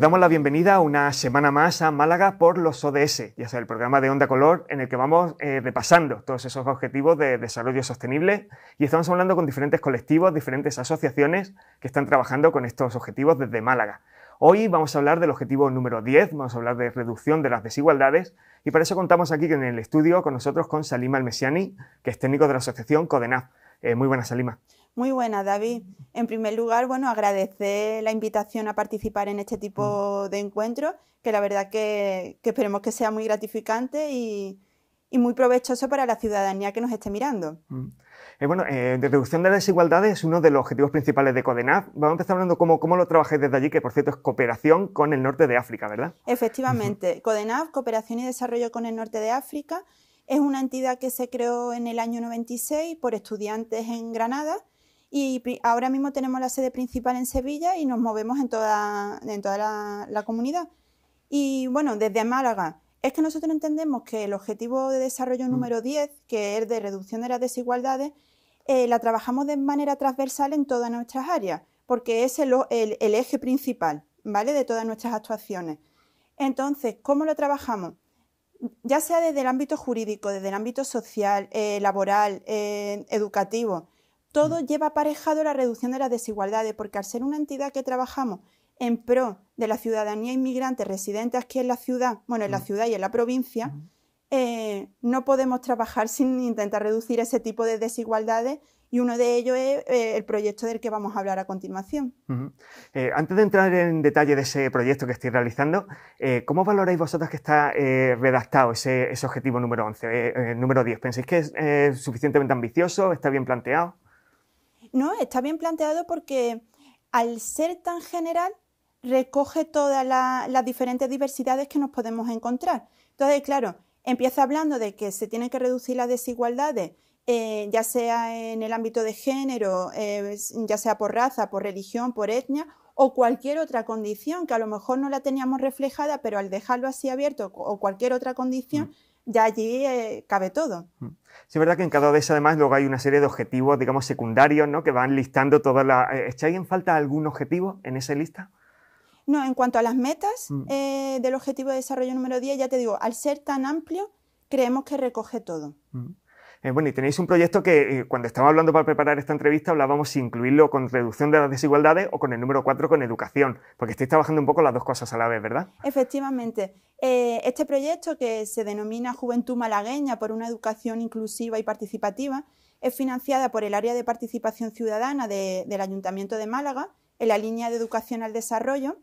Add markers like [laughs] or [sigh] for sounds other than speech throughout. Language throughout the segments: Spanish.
damos la bienvenida una semana más a Málaga por los ODS, ya sea el programa de Onda Color en el que vamos eh, repasando todos esos objetivos de desarrollo sostenible y estamos hablando con diferentes colectivos, diferentes asociaciones que están trabajando con estos objetivos desde Málaga. Hoy vamos a hablar del objetivo número 10, vamos a hablar de reducción de las desigualdades y para eso contamos aquí en el estudio con nosotros con Salima Almesiani, que es técnico de la asociación CODENAF. Eh, muy buenas, Salima. Muy buena, David. En primer lugar, bueno, agradecer la invitación a participar en este tipo de encuentro, que la verdad que, esperemos que sea muy gratificante y, muy provechoso para la ciudadanía que nos esté mirando. Mm. Eh, bueno, eh, reducción de la desigualdad es uno de los objetivos principales de CODENAF. Vamos a empezar hablando cómo, lo trabajáis desde allí, que por cierto es cooperación con el norte de África, ¿verdad? Efectivamente, CODENAF, Cooperación y Desarrollo con el Norte de África, es una entidad que se creó en el año 96 por estudiantes en Granada y ahora mismo tenemos la sede principal en Sevilla y nos movemos en toda, la, comunidad. Y bueno, desde Málaga, es que nosotros entendemos que el objetivo de desarrollo mm. número 10, que es de reducción de las desigualdades, eh, la trabajamos de manera transversal en todas nuestras áreas, porque es el, eje principal ¿vale? de todas nuestras actuaciones. Entonces, ¿cómo lo trabajamos? Ya sea desde el ámbito jurídico, desde el ámbito social, eh, laboral, eh, educativo, todo mm. lleva aparejado la reducción de las desigualdades, porque al ser una entidad que trabajamos en pro de la ciudadanía inmigrante residente aquí en la ciudad, bueno, en la mm. ciudad y en la provincia, eh, no podemos trabajar sin intentar reducir ese tipo de desigualdades y uno de ellos es eh, el proyecto del que vamos a hablar a continuación. Eh, antes de entrar en detalle de ese proyecto que estoy realizando, ¿cómo valoráis vosotras que está redactado ese, objetivo número 11, número 10? ¿Pensáis que es suficientemente ambicioso? ¿Está bien planteado? No, está bien planteado porque al ser tan general recoge todas las diferentes diversidades que nos podemos encontrar. Entonces, claro, empieza hablando de que se tienen que reducir las desigualdades, eh, ya sea en el ámbito de género, eh, ya sea por raza, por religión, por etnia o cualquier otra condición que a lo mejor no la teníamos reflejada, pero al dejarlo así abierto o cualquier otra condición, mm ya allí eh, cabe todo. Mm. Sí, es verdad que en cada de además luego hay una serie de objetivos, digamos, secundarios, ¿no? Que van listando todas las... Eh, ¿Echáis en falta algún objetivo en esa lista? No, en cuanto a las metas mm. eh, del objetivo de desarrollo número 10, ya te digo, al ser tan amplio, creemos que recoge todo. Mm. Eh, bueno, y tenéis un proyecto que eh, cuando estábamos hablando para preparar esta entrevista hablábamos si incluirlo con reducción de las desigualdades o con el número 4 con educación, porque estáis trabajando un poco las dos cosas a la vez, ¿verdad? Efectivamente. Eh, este proyecto que se denomina Juventud Malagueña por una educación inclusiva y participativa es financiada por el Área de Participación Ciudadana del Ayuntamiento de Málaga en la línea de educación al desarrollo.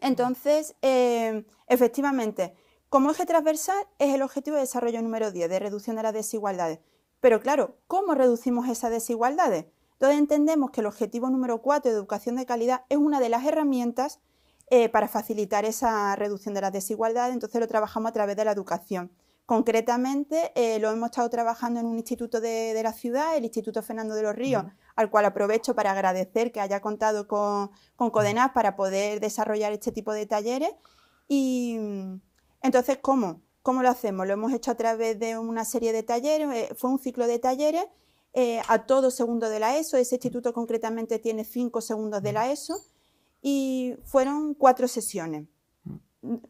Entonces, efectivamente, como eje transversal es el objetivo de desarrollo número 10, de reducción de las desigualdades. Pero claro, ¿cómo reducimos esas desigualdades? Entonces entendemos que el objetivo número 4 de educación de calidad es una de las herramientas eh, para facilitar esa reducción de las desigualdades, entonces lo trabajamos a través de la educación. Concretamente, eh, lo hemos estado trabajando en un instituto de, la ciudad, el Instituto Fernando de los Ríos, al cual aprovecho para agradecer que haya contado con, con Codenas para poder desarrollar este tipo de talleres. Y, entonces, ¿cómo? ¿Cómo lo hacemos? Lo hemos hecho a través de una serie de talleres, eh, fue un ciclo de talleres eh, a todo segundo de la ESO, ese instituto concretamente tiene cinco segundos de la mm. ESO, y fueron cuatro sesiones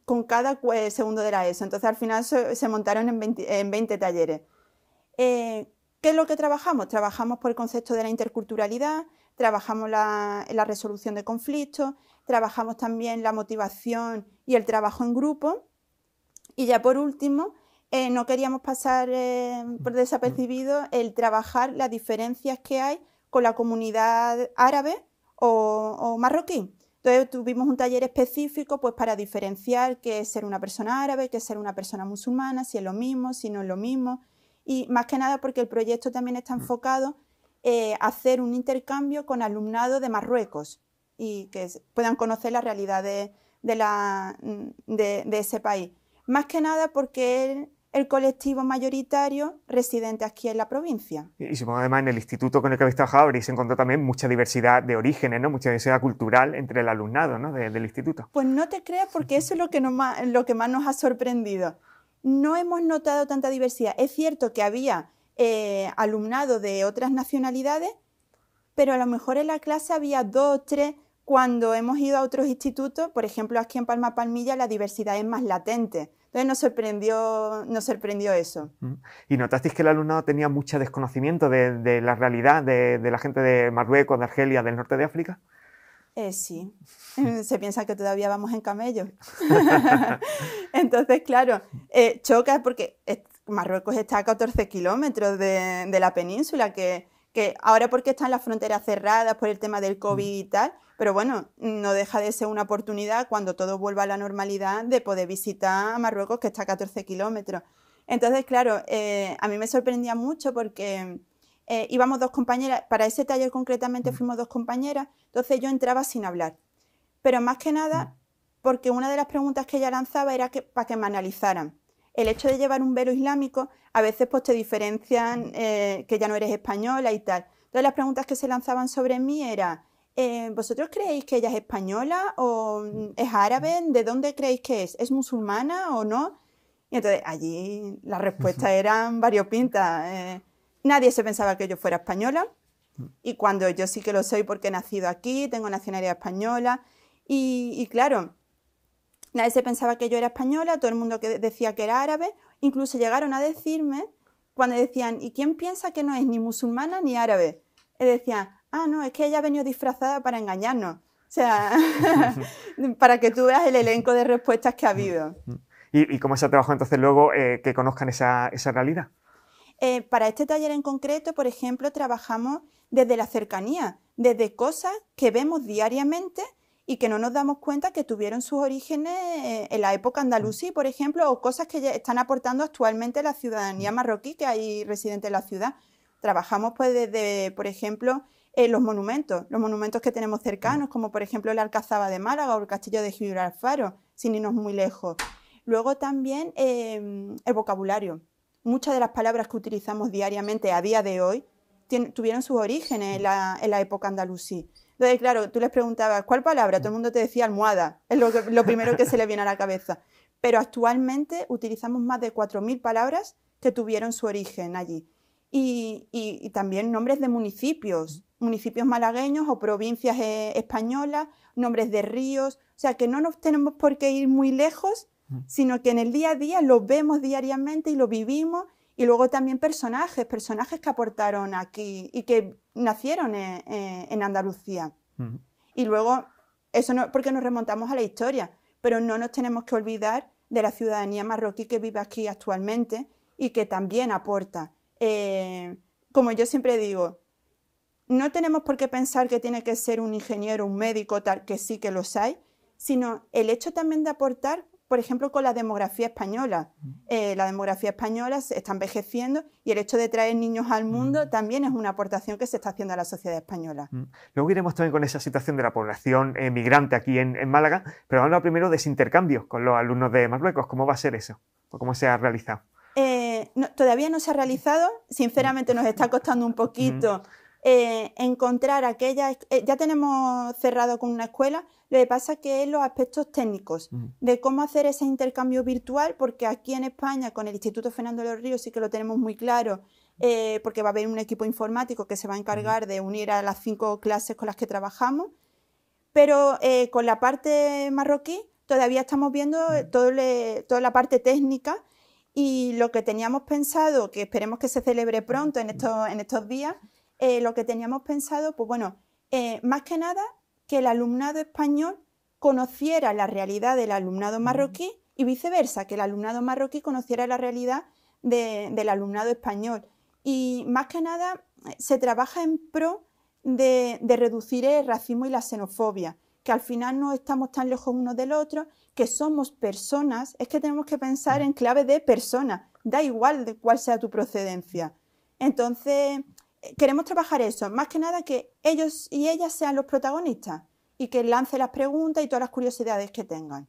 con cada eh, segundo de la ESO. Entonces al final se, montaron en 20, talleres. ¿Qué es lo que trabajamos? Trabajamos por el concepto de la interculturalidad, trabajamos la resolución de conflictos, trabajamos también la motivación y el trabajo en grupo y ya por último, eh, no queríamos pasar eh, por mm, desapercibido mm. el trabajar las diferencias que hay con la comunidad árabe o, marroquí. Entonces tuvimos un taller específico pues, para diferenciar qué es ser una persona árabe, qué es ser una persona musulmana, si es lo mismo, si no es lo mismo. Y más que nada porque el proyecto también está mm. enfocado eh, a hacer un intercambio con alumnados de Marruecos y que puedan conocer las realidades la, de, de ese país. Más que nada porque el colectivo mayoritario residente aquí en la provincia. Y supongo además en el instituto con el que habéis trabajado se encontrado también mucha diversidad de orígenes, ¿no? mucha diversidad cultural entre el alumnado del instituto. Pues no te creas porque eso es lo que, lo que más nos ha sorprendido. No hemos notado tanta diversidad. Es cierto que había eh, alumnado de otras nacionalidades, pero a lo mejor en la clase había dos, tres cuando hemos ido a otros institutos, por ejemplo aquí en Palma Palmilla la diversidad es más latente. Entonces nos sorprendió, nos sorprendió eso. Mm. ¿Y notasteis que el alumnado tenía mucho desconocimiento de, la realidad de, la gente de Marruecos, de Argelia, del norte de África? Eh, sí, [laughs] se piensa que todavía vamos en camello. [laughs] Entonces, claro, eh, choca porque Marruecos está a 14 kilómetros de, de la península, que que ahora porque están las fronteras cerradas por el tema del mm. COVID y tal, pero bueno, no deja de ser una oportunidad cuando todo vuelva a la normalidad de poder visitar a Marruecos, que está a 14 kilómetros. Entonces, claro, eh, a mí me sorprendía mucho porque eh, íbamos dos compañeras, para ese taller concretamente mm. fuimos dos compañeras, entonces yo entraba sin hablar. Pero más que nada, mm. porque una de las preguntas que ella lanzaba era para que me analizaran el hecho de llevar un velo islámico a veces pues te diferencian eh, que ya no eres española y tal. Entonces las preguntas que se lanzaban sobre mí eran, eh, ¿vosotros creéis que ella es española o mm, es árabe? ¿De dónde creéis que es? ¿Es musulmana o no? Y entonces allí las respuestas eran variopintas. pintas. Eh, nadie se pensaba que yo fuera española. Y cuando yo sí que lo soy porque he nacido aquí, tengo nacionalidad española. y claro, Nadie se pensaba que yo era española, todo el mundo que decía que era árabe, incluso llegaron a decirme cuando decían, ¿y quién piensa que no es ni musulmana ni árabe? Y decían, ah, no, es que ella ha venido disfrazada para engañarnos. O sea, [laughs] para que tú veas el elenco de respuestas que ha mm, habido. Mm. ¿Y, cómo se ha trabajado entonces luego eh, que conozcan esa, realidad? Eh, para este taller en concreto, por ejemplo, trabajamos desde la cercanía, desde cosas que vemos diariamente y que no nos damos cuenta que tuvieron sus orígenes eh, en la época mm. andalusí, por ejemplo, o cosas que están aportando actualmente la mm. ciudadanía marroquí, que hay residente en la ciudad. Trabajamos pues desde, por ejemplo, en los monumentos, los monumentos que tenemos mm. cercanos, como por ejemplo la Alcazaba de Málaga o el Castillo de Gibraltar, sin irnos muy lejos. Luego también em, el vocabulario. Muchas de las palabras que utilizamos diariamente a día de hoy tuvieron sus orígenes en la, en la época andalusí. Entonces, claro, tú les preguntabas, ¿cuál palabra? Todo el mm. mundo te decía almohada, es lo, primero que se le viene a la cabeza. Pero actualmente utilizamos más de 4.000 palabras que tuvieron su origen allí. Y, también nombres de municipios, mm. municipios malagueños o provincias eh, españolas, nombres de ríos. O sea, que no nos tenemos por qué ir muy lejos, mm. sino que en el día a día lo vemos diariamente y lo vivimos y luego también personajes, personajes que aportaron aquí y que nacieron e, e, en, Andalucía. Y luego, eso no, porque nos remontamos a la historia, pero no nos tenemos que olvidar de la ciudadanía marroquí que vive aquí actualmente y que también aporta. Eh, como yo siempre digo, no tenemos por qué pensar que tiene que ser un ingeniero, un médico, tal, que sí que los hay, sino el hecho también de aportar por ejemplo, con la demografía española. Mm. Eh, la demografía española se está envejeciendo y el hecho de traer niños al mundo mm. también es una aportación que se está haciendo a la sociedad española. Mm. Luego iremos también con esa situación de la población migrante aquí en, Málaga, pero vamos primero de ese intercambio con los alumnos de Marruecos. ¿Cómo va a ser eso? ¿Cómo se ha realizado? Eh, todavía no se ha realizado, sinceramente nos está costando un poquito. Eh, encontrar aquella, eh, ya tenemos cerrado con una escuela, lo que pasa que los aspectos técnicos, de cómo hacer ese intercambio virtual, porque aquí en España con el Instituto Fernando de los Ríos sí que lo tenemos muy claro, eh, porque va a haber un equipo informático que se va a encargar de unir a las cinco clases con las que trabajamos, pero con la parte marroquí todavía estamos viendo toda la parte técnica y lo que teníamos pensado, que esperemos que se celebre pronto en estos días, eh, lo que teníamos pensado, pues bueno, eh, más que nada que el alumnado español conociera la realidad del alumnado marroquí y viceversa, que el alumnado marroquí conociera la realidad del alumnado español. Y más que nada eh, se trabaja en pro de, reducir el racismo y la xenofobia, que al final no estamos tan lejos unos del otro, que somos personas, es que tenemos que pensar en clave de persona, da igual de cuál sea tu procedencia. Entonces, queremos trabajar eso, más que nada que ellos y ellas sean los protagonistas y que lance las preguntas y todas las curiosidades que tengan.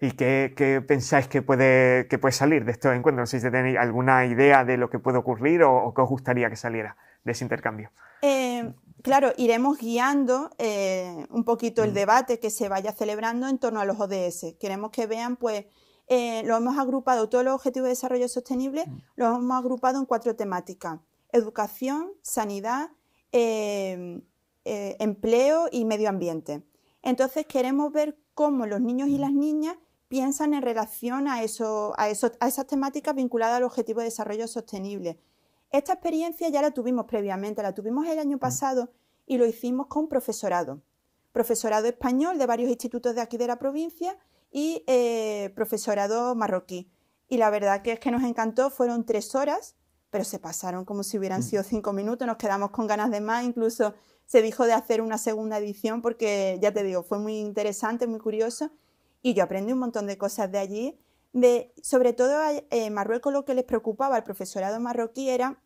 ¿Y qué, pensáis que puede, que puede salir de estos encuentros? Si tenéis alguna idea de lo que puede ocurrir o, qué os gustaría que saliera de ese intercambio. Eh, claro, iremos guiando eh, un poquito el mm. debate que se vaya celebrando en torno a los ODS. Queremos que vean, pues, eh, lo hemos agrupado, todos los objetivos de desarrollo sostenible, mm. los hemos agrupado en cuatro temáticas educación, sanidad, em, eh, empleo y medio ambiente. Entonces queremos ver cómo los niños y las mm. niñas piensan en relación a, eso, a, esas temáticas vinculadas al objetivo de desarrollo sostenible. Esta experiencia ya la tuvimos previamente, la tuvimos el año mm. pasado y lo hicimos con profesorado. Profesorado español de varios institutos de aquí de la provincia y eh, profesorado marroquí. Y la verdad que es que nos encantó, fueron tres horas pero se pasaron como si hubieran mm. sido cinco minutos, nos quedamos con ganas de más, incluso se dijo de hacer una segunda edición porque, ya te digo, fue muy interesante, muy curioso, y yo aprendí un montón de cosas de allí, de, sobre todo en eh, Marruecos lo que les preocupaba al profesorado marroquí era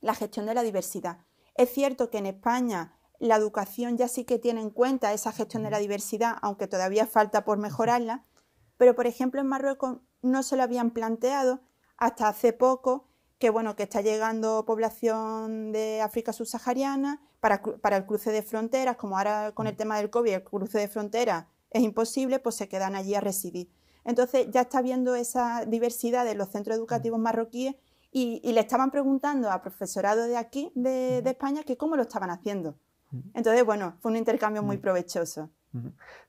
la gestión de la diversidad. Es cierto que en España la educación ya sí que tiene en cuenta esa gestión de la diversidad, aunque todavía falta por mejorarla, pero por ejemplo en Marruecos no se lo habían planteado hasta hace poco que bueno, que está llegando población de África subsahariana para, el cruce de fronteras, como ahora con el mm. tema del COVID el cruce de fronteras es imposible, pues se quedan allí a residir. Entonces ya está viendo esa diversidad de los centros mm. educativos marroquíes y, le estaban preguntando a profesorado de aquí, de, de mm. España, que cómo lo estaban haciendo. Entonces, bueno, fue un intercambio muy provechoso.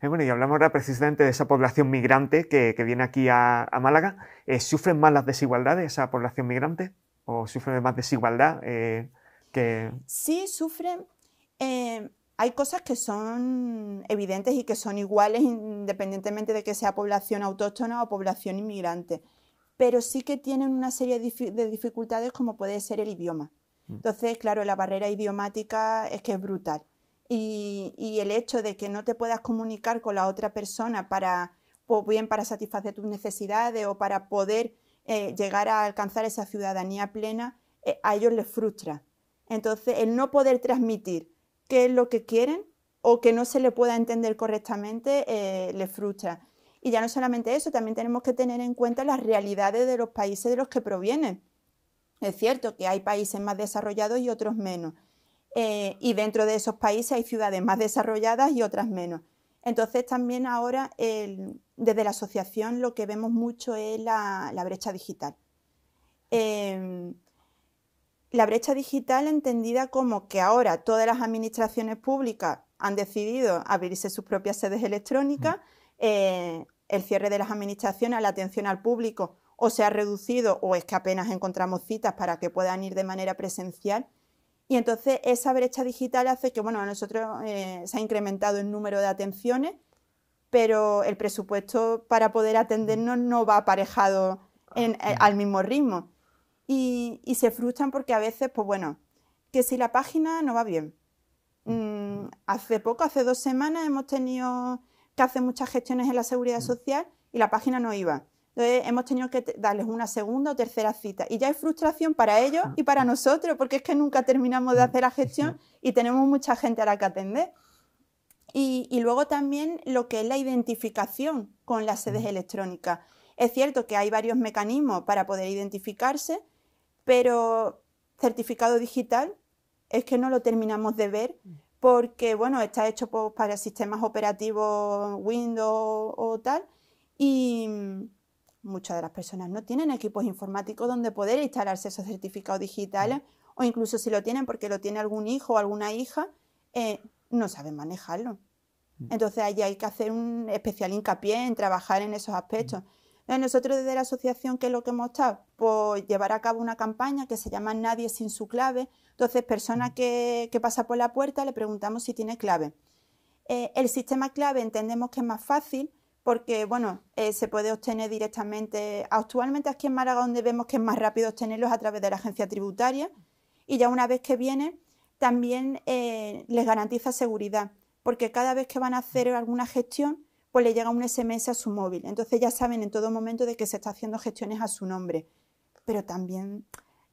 Y bueno, y hablamos ahora precisamente de esa población migrante que, viene aquí a, Málaga. Eh, ¿Sufren más las desigualdades esa población migrante? ¿O sufren más desigualdad? Eh, que... Sí, sufren. Eh, hay cosas que son evidentes y que son iguales independientemente de que sea población autóctona o población inmigrante. Pero sí que tienen una serie de dificultades como puede ser el idioma. Mm. Entonces, claro, la barrera idiomática es que es brutal y, el hecho de que no te puedas comunicar con la otra persona para, bien para satisfacer tus necesidades o para poder eh, llegar a alcanzar esa ciudadanía plena, eh, a ellos les frustra. Entonces, el no poder transmitir qué es lo que quieren o que no se le pueda entender correctamente eh, les frustra. Y ya no solamente eso, también tenemos que tener en cuenta las realidades de los países de los que provienen. Es cierto que hay países más desarrollados y otros menos, eh, y dentro de esos países hay ciudades más desarrolladas y otras menos. Entonces también ahora desde la asociación lo que vemos mucho es la, brecha digital. Em, la brecha digital entendida como que ahora todas las administraciones públicas han decidido abrirse sus propias sedes electrónicas, eh, el cierre de las administraciones la atención al público o se ha reducido o es que apenas encontramos citas para que puedan ir de manera presencial. Y entonces esa brecha digital hace que, bueno, a nosotros eh, se ha incrementado el número de atenciones, pero el presupuesto para poder atendernos no va aparejado eh, al mismo ritmo. Y, se frustran porque a veces, pues bueno, que si la página no va bien. Mm, hace poco, hace dos semanas, hemos tenido que hacer muchas gestiones en la seguridad mm. social y la página no iba. Entonces hemos tenido que darles una segunda o tercera cita y ya hay frustración para ellos y para nosotros porque es que nunca terminamos de mm, hacer la gestión y tenemos mucha gente a la que atender. Y, luego también lo que es la identificación con las sedes mm. electrónicas. Es cierto que hay varios mecanismos para poder identificarse, pero certificado digital es que no lo terminamos de ver mm. porque bueno, está hecho para sistemas operativos Windows o tal y, Muchas de las personas no tienen equipos informáticos donde poder instalarse esos certificados digitales o incluso si lo tienen porque lo tiene algún hijo o alguna hija, eh, no saben manejarlo. Entonces ahí hay que hacer un especial hincapié en trabajar en esos aspectos. Nosotros desde la asociación, ¿qué es lo que hemos estado? Pues llevar a cabo una campaña que se llama Nadie sin su clave. Entonces, persona que, que pasa por la puerta le preguntamos si tiene clave. Eh, el sistema clave entendemos que es más fácil porque bueno, eh, se puede obtener directamente, actualmente aquí en Málaga donde vemos que es más rápido obtenerlos a través de la agencia tributaria y ya una vez que vienen también eh, les garantiza seguridad, porque cada vez que van a hacer alguna gestión pues le llega un SMS a su móvil, entonces ya saben en todo momento de que se está haciendo gestiones a su nombre, pero también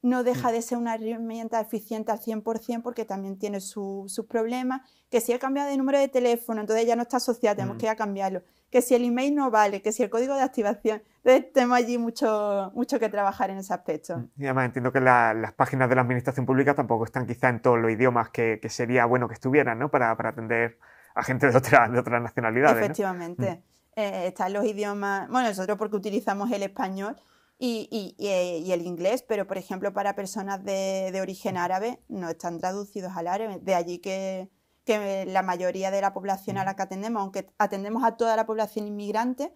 no deja de ser una herramienta eficiente al 100% porque también tiene sus problemas, que si ha cambiado de número de teléfono, entonces ya no está asociada, tenemos mm. que ir a cambiarlo que si el email no vale, que si el código de activación. Entonces tenemos allí mucho, mucho que trabajar en ese aspecto. Mm, y además entiendo que las páginas de la administración pública tampoco están quizá en todos los idiomas que, sería bueno que estuvieran, ¿no? Para, atender a gente de, otra, de otras nacionalidades. Efectivamente. Mm. Eh, están los idiomas, bueno, nosotros porque utilizamos el español y, eh, el inglés, pero por ejemplo para personas de origen mm. árabe no están traducidos al árabe, de allí que, que la mayoría de la población a la que atendemos, aunque atendemos a toda la población inmigrante,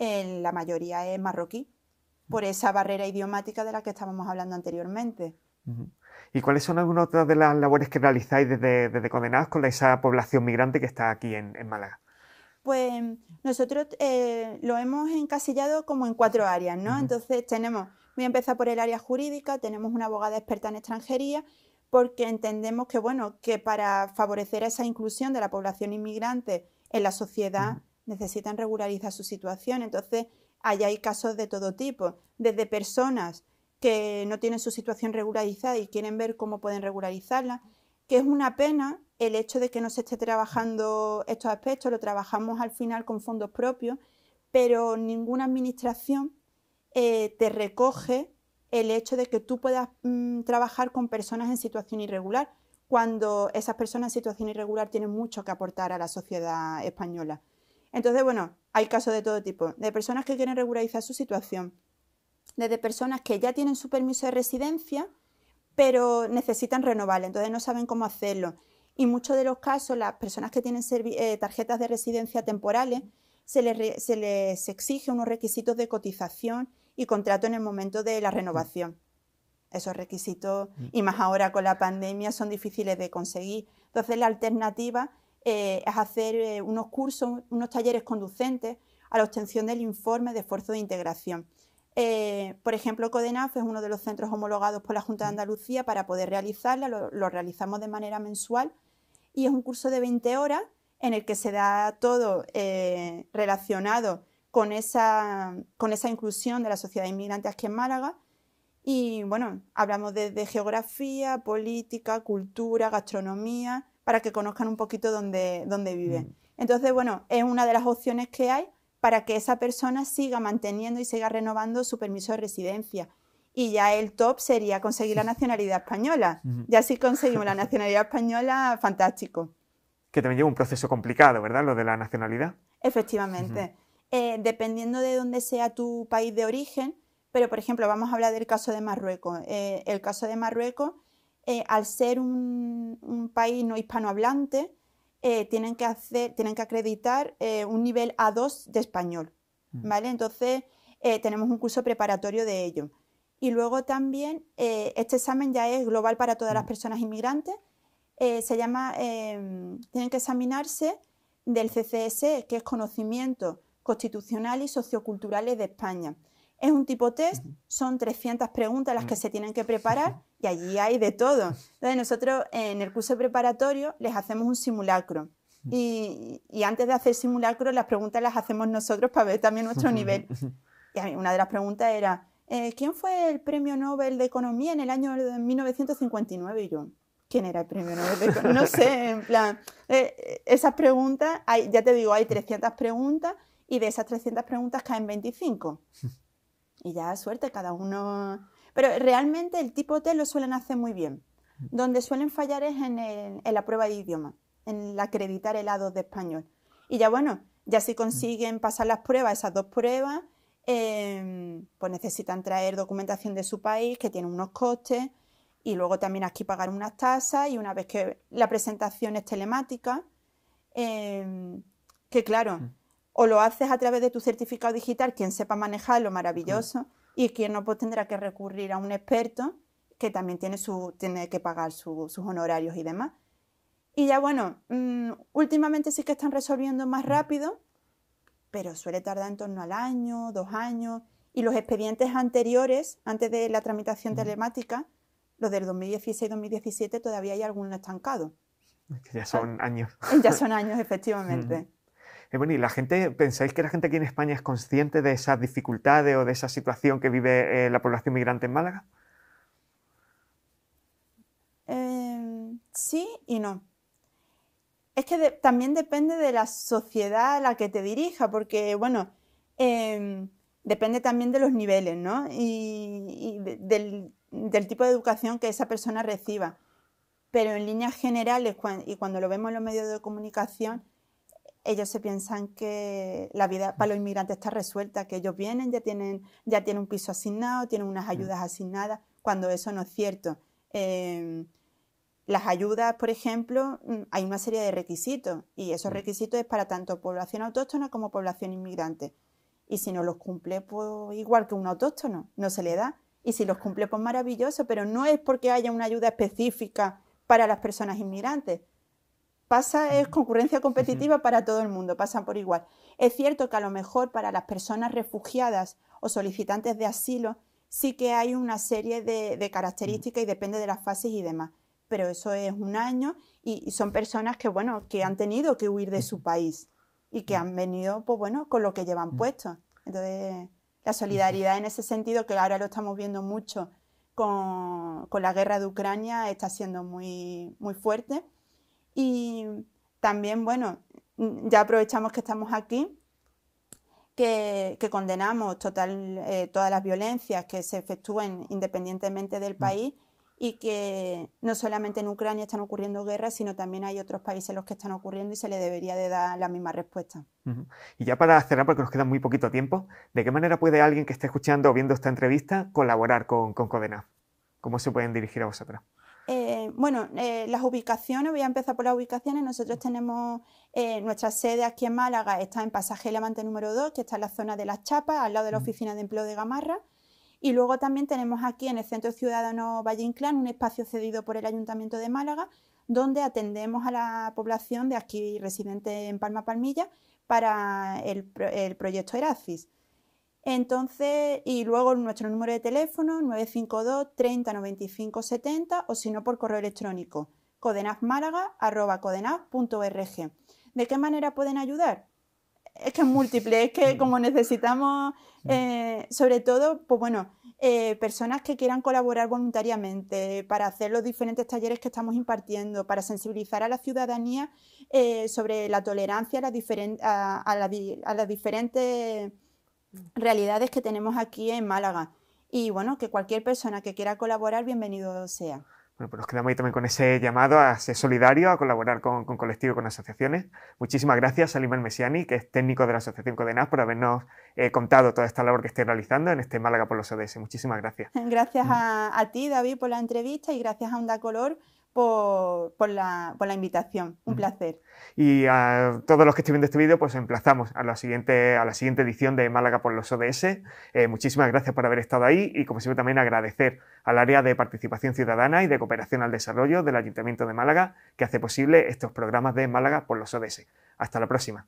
eh, la mayoría es marroquí, por esa barrera idiomática de la que estábamos hablando anteriormente. ¿Y cuáles son algunas de las labores que realizáis desde, desde Condenados con esa población migrante que está aquí en, Málaga? Pues nosotros eh, lo hemos encasillado como en cuatro áreas, ¿no? Entonces tenemos, voy a empezar por el área jurídica, tenemos una abogada experta en extranjería porque entendemos que, bueno, que para favorecer esa inclusión de la población inmigrante en la sociedad necesitan regularizar su situación. Entonces, allá hay casos de todo tipo, desde personas que no tienen su situación regularizada y quieren ver cómo pueden regularizarla, que es una pena el hecho de que no se esté trabajando estos aspectos, lo trabajamos al final con fondos propios, pero ninguna administración eh, te recoge el hecho de que tú puedas mm, trabajar con personas en situación irregular, cuando esas personas en situación irregular tienen mucho que aportar a la sociedad española. Entonces, bueno, hay casos de todo tipo, de personas que quieren regularizar su situación, desde personas que ya tienen su permiso de residencia, pero necesitan renovarlo, entonces no saben cómo hacerlo. Y muchos de los casos, las personas que tienen eh, tarjetas de residencia temporales, se les, se les exige unos requisitos de cotización y contrato en el momento de la renovación. Mm. Esos requisitos, mm. y más ahora con la pandemia, son difíciles de conseguir. Entonces la alternativa eh, es hacer eh, unos cursos, unos talleres conducentes a la obtención del informe de esfuerzo de integración. Eh, por ejemplo, CODENAF es uno de los centros homologados por la Junta de mm. Andalucía para poder realizarla, lo, lo, realizamos de manera mensual y es un curso de 20 horas en el que se da todo relacionado con esa, con esa inclusión de la sociedad inmigrante aquí en Málaga. Y bueno, hablamos desde de geografía, política, cultura, gastronomía, para que conozcan un poquito dónde, dónde viven. Mm. Entonces, bueno, es una de las opciones que hay para que esa persona siga manteniendo y siga renovando su permiso de residencia. Y ya el top sería conseguir la [laughs] nacionalidad española. Ya si conseguimos la nacionalidad española, fantástico. Que también lleva un proceso complicado, ¿verdad? Lo de la nacionalidad. Efectivamente. Eh, dependiendo de dónde sea tu país de origen, pero por ejemplo vamos a hablar del caso de Marruecos. Eh, el caso de Marruecos, eh, al ser un, país no hispanohablante, tienen, que tienen que acreditar un nivel A2 de español, mm. ¿vale? Entonces tenemos un curso preparatorio de ello. Y luego también este examen ya es global para todas las mm. personas inmigrantes. se llama, tienen que examinarse del CCS, que es conocimiento constitucionales y socioculturales de España. Es un tipo test, son 300 preguntas las que mm. se tienen que preparar y allí hay de todo. Entonces nosotros en el curso preparatorio les hacemos un simulacro. Mm. Y, antes de hacer simulacro, las preguntas las hacemos nosotros para ver también nuestro nivel. Y una de las preguntas era, eh, ¿quién fue el premio Nobel de Economía en el año 1959? Y yo, ¿quién era el premio Nobel de Economía? No sé, en plan, eh, esas preguntas, ya te digo, hay 300 preguntas y de esas 300 preguntas caen 25. [laughs] y ya suerte, cada uno... Pero realmente el tipo T lo suelen hacer muy bien. Mm. Donde suelen fallar es en, la prueba de idioma, en acreditar el a de español. Y ya bueno, ya si mm. consiguen pasar las pruebas, esas dos pruebas, em, pues necesitan traer documentación de su país que tiene unos costes y luego también aquí pagar unas tasas y una vez que la presentación es telemática, em, que claro, mm o lo haces a través de tu certificado digital, quien sepa manejarlo, maravilloso, y quien no, pues tendrá que recurrir a un experto que también tiene, tiene que pagar sus honorarios y demás. Y ya bueno, mm, últimamente sí que están resolviendo más rápido, pero suele tardar en torno al año, dos años, y los expedientes anteriores, antes de la tramitación telemática, los del 2016-2017 todavía hay algunos estancado. ya son años. Ya son años, [laughs] efectivamente la gente, ¿pensáis que la gente aquí en España es consciente de esas dificultades o de esa situación que vive eh, la población migrante en Málaga? Em, sí y no. Es que también depende de la sociedad a la que te dirija, porque, bueno, em, depende también de los niveles, ¿no? Y, del, tipo de educación que esa persona reciba. Pero en líneas generales, y cuando lo vemos en los medios de comunicación, ellos se piensan que la vida para los inmigrantes está resuelta, que ellos vienen, ya tienen, ya tienen un piso asignado, tienen unas ayudas asignadas, cuando eso no es cierto. Em, las ayudas, por ejemplo, mm, hay una serie de requisitos y esos requisitos es para tanto población autóctona como población inmigrante. Y si no los cumple, pues igual que un autóctono, no se le da. Y si los cumple, pues maravilloso, pero no es porque haya una ayuda específica para las personas inmigrantes, pasa, es concurrencia competitiva para todo el mundo, pasan por igual. Es cierto que a lo mejor para las personas refugiadas o solicitantes de asilo sí que hay una serie de, características y depende de las fases y demás, pero eso es un año y, son personas que, bueno, que han tenido que huir de su país y que han venido, pues bueno, con lo que llevan puesto. Entonces, la solidaridad en ese sentido, que ahora lo estamos viendo mucho con, con la guerra de Ucrania, está siendo muy, muy fuerte y también, bueno, mm, ya aprovechamos que estamos aquí, que, condenamos total, eh, todas las violencias que se efectúen independientemente del mm. país y que no solamente en Ucrania están ocurriendo guerras, sino también hay otros países en los que están ocurriendo y se le debería de dar la misma respuesta. Y ya para cerrar, porque nos queda muy poquito tiempo, ¿de qué manera puede alguien que esté escuchando o viendo esta entrevista colaborar con, con ¿Cómo se pueden dirigir a vosotras? Eh, bueno, eh, las ubicaciones, voy a empezar por las ubicaciones. Nosotros tenemos eh, nuestra sede aquí en Málaga, está en Pasaje Levante número 2, que está en la zona de Las Chapas, al lado de la oficina de empleo de Gamarra. Y luego también tenemos aquí en el Centro Ciudadano Valle Inclán un espacio cedido por el Ayuntamiento de Málaga, donde atendemos a la población de aquí residente en Palma Palmilla para el, proyecto ERACIS. Entonces, y luego nuestro número de teléfono 952 309570 70 o si no por correo electrónico codenazmálaga.codenaz.org. ¿De qué manera pueden ayudar? Es que es múltiple, es que como necesitamos, eh, sobre todo, pues bueno, eh, personas que quieran colaborar voluntariamente para hacer los diferentes talleres que estamos impartiendo, para sensibilizar a la ciudadanía eh, sobre la tolerancia a, a las diferentes realidades que tenemos aquí en Málaga. Y bueno, que cualquier persona que quiera colaborar, bienvenido sea. Bueno, pues nos quedamos ahí también con ese llamado a ser solidario, a colaborar con, con colectivos, con asociaciones. Muchísimas gracias a Limán Messiani, que es técnico de la Asociación Codenas, por habernos eh, contado toda esta labor que está realizando en este Málaga por los ODS. Muchísimas gracias. Gracias mm. a, a ti, David, por la entrevista y gracias a Onda Color por, por, la, invitación. Un placer. Y a todos los que estén viendo este vídeo, pues emplazamos a la siguiente, a la siguiente edición de Málaga por los ODS. Eh, muchísimas gracias por haber estado ahí y, como siempre, también agradecer al área de participación ciudadana y de cooperación al desarrollo del Ayuntamiento de Málaga que hace posible estos programas de Málaga por los ODS. Hasta la próxima.